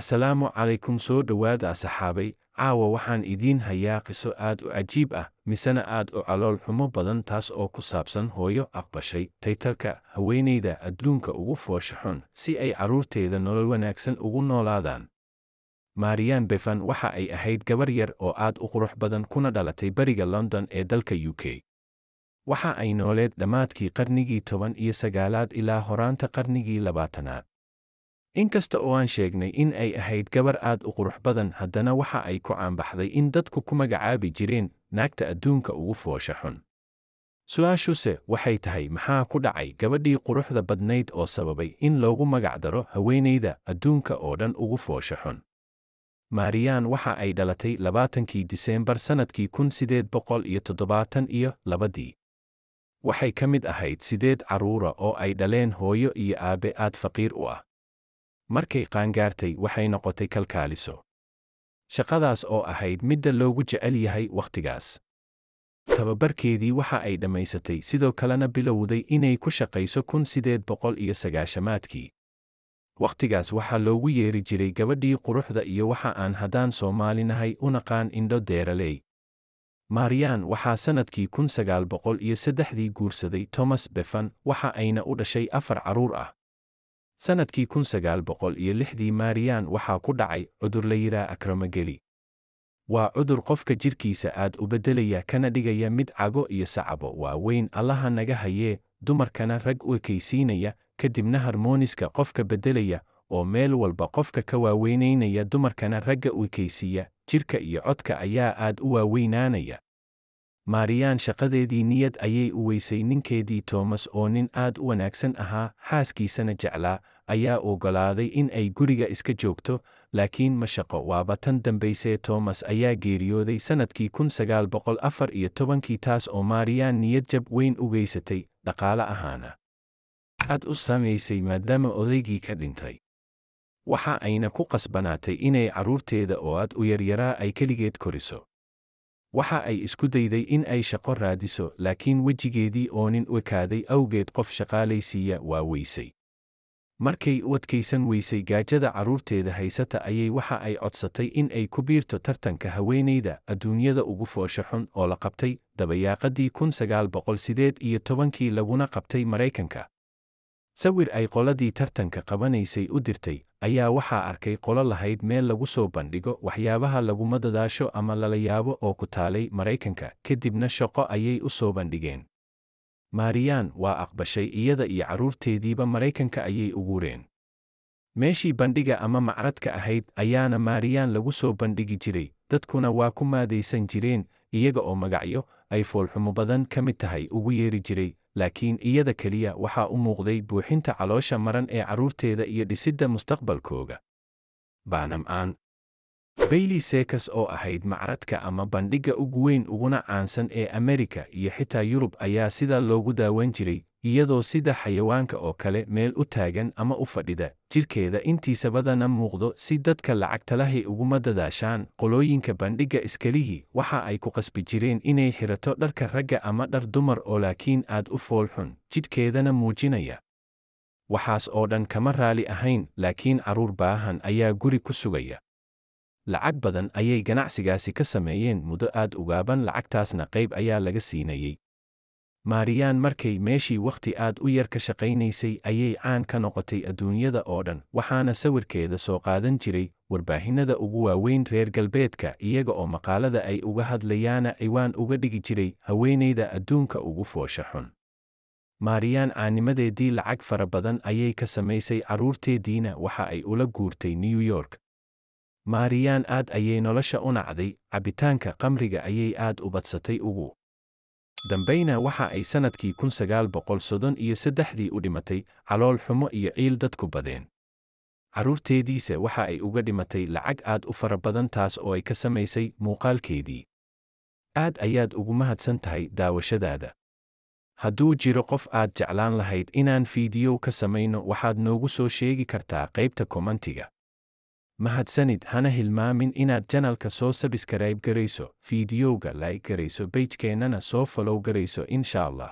asalaamu calaykum soo dhowaada asaxaabay caawa waxaan idiin hayaa qiso aad u cajiib ah misena aad u calool xumo badan taas oo ku saabsan hooyo aqbashay taytalka haweenayda adduunka ugu foosha si ay carruurteeda nolol wanaagsan ugu noolaadaan maariyan befan waxa ay ahayd gabar yar oo aad u qurux badan kuna dhalatay beriga london ee dalka u k waxa ay nooleed dhammaadkii qarnigii toban iyo sagaalaad ilaa horaanta qarnigii labaatanaad inkasta oo aan sheegnay in ay ahayd gabar aad u qurux badan haddana waxa ay ku caanbaxday in dadku ku magacaabi jireen naagta adduunka ugu foosha xun su'aashuse waxay tahay maxaa ku dhacay gabadhii quruxda badnayd oo sababay in loogu magacdaro haweenayda adduunka oo dhan ugu foosha xun maariyaan waxa ay dhalatay labaatankii diseembar sannadkii kun sideed boqol iyo toddobaatan iyo labadii waxay ka mid ahayd sideed carruura oo ay dhaleen hooyo iyo aabe aad faqiir u ah markay qaangaartay waxay noqotay kalkaaliso shaqadaas oo ahayd midda loogu jecel yahay wakhtigaas tababarkeedii waxa ay dhammaysatay sidoo kalena bilowday inay ku shaqayso kun sideed boqol iyo sagaashamaadkii wakhtigaas waxaa loogu yeeri jiray gabadhii quruxda iyo waxa aan haddaan soomaali soomaalinahay unaqaan indho deeraley maariyaan waxaa sannadkii kun sagaal boqol iyo saddexdii guursaday tomas befan waxa ayna u dhashay afar carruur ah sannadkii kun sagaal boqol iyo lixdii maariyaan waxaa ku dhacay cudur la yidhaa akramageli waa cudur qofka jirkiisa aad u beddelaya kana dhigaya mid cago iyo sacabo waaweyn allaha naga hayee dumarkana rag u ekaysiinaya ka dibna harmooniska qofka beddelaya oo meel walba qofka ka waaweynaynaya dumarkana ragga u ekaysiiya jirka iyo codka ayaa aad u waaweynaanaya maariyaan shaqadeedii niyad ayay u weysay ninkeedii toomas oo nin aad u wanaagsan ahaa xaaskiisana jeclaa ayaa ogolaaday in ay guriga iska joogto laakiin ma shaqo waaba tan dambaysee toomas ayaa geeriyooday sannadkii kun sagaal boqol afar iyo tobankii taas oo maariyaan niyad jab weyn u geysatay dhaqaale ahaana aad u samaysay maadaama odaygii ka dhintay waxa ayna ku qasbanaatay inay carruurteeda oo aad u yaryaraa ay keligeed koriso waxa ay isku dayday in ay shaqo raadiso laakiin wejigeedii oo nin ekaaday awgeed qof shaqaalaysiiya waa weysay markay u adkaysan weysay gaajada carruurteeda haysata ayay waxa ay codsatay in ay ku biirto tartanka haweenayda adduunyada ugu foosha xun oo la qabtay dabayaaqadii kun sagaal boqol sideed iyo tobankii laguna qabtay maraykanka sawir ay qoladii tartanka qabanaysay u dirtay ayaa waxaa arkay qolo lahayd meel lagu soo bandhigo waxyaabaha laguma dadaasho ama lala yaabo oo ku taalay maraykanka kadibna shaqo ayay u soo bandhigeen maariyaan waa aqbashay iyada iyo carruurteediiba maraykanka ayay uguureen meeshii bandhiga ama macradka ahayd ayaana maariyaan lagu soo bandhigi jiray dadkuna waa ku maadaysan jireen iyaga oo magacyo ay foolxumo badan ka mid tahay ugu yeeri jiray laakiin iyada keliya waxaa u muuqday buuxinta caloosha maran ee carruurteeda iyo dhisidda mustaqbalkooga baanam-aan bayley sekas oo ahayd macradka ama bandhigga ugu weyn uguna caansan ee amerika iyo xitaa yurub ayaa sidaa loogu daawan jiray iyadoo sida xayawaanka oo kale meel u taagan ama u fadhida jidhkeeda intiisa badana muuqdo si dadka lacagtalahay uguma dadaashaan qolooyinka bandhigga iskelihii waxa ay ku qasbi jireen inay xirato dharka ragga ama dhar dumar oo laakiin aad u foolxun jidhkeedana muujinaya waxaas oo dhan kama raali ahayn laakiin carruur baahan ayaa guri ku sugaya lacag badan ayay ganacsigaasi ka sameeyeen muddo aad ugaaban lacagtaasna qayb ayaa laga siinayey maariyaan markay meeshii wakhti aad u yar ka shaqaynaysay ayay caan ka noqotay adduunyada oo dhan waxaana sawirkeeda soo qaadan jiray warbaahinnada ugu waaweyn reer galbeedka iyaga oo maqaalada ay uga hadlayaana ciwaan uga dhigi jiray haweenayda adduunka ugu foosha xun maariyaan caanimadeedii lacag fara badan ayay ka samaysay carruurteediina waxa ay ula guurtay new york maariyaan aad ayay nolosha u nacday cabitaanka qamriga ayay aad u badsatay ugu dambayna waxa ay sannadkii kun sagaal boqol soddon iyo saddexdii u dhimatay calool xumo iyo ciil dadku badeen carruurteediisa waxa ay uga dhimatay lacag aad u fara badan taas oo ay ka samaysay muuqaalkeedii aad ayaad ugu mahadsan tahay daawashadaada hadduu jiro qof aad jeclaan lahayd inaan fiidiyow ka samayno waxaad noogu soo sheegi kartaa qaybta komantiga mahadsanid hana hilmaamin inaad janalka soo sabiskarayb garayso fiidiyowga laayg garayso bejkeennana soo falow garayso insha allah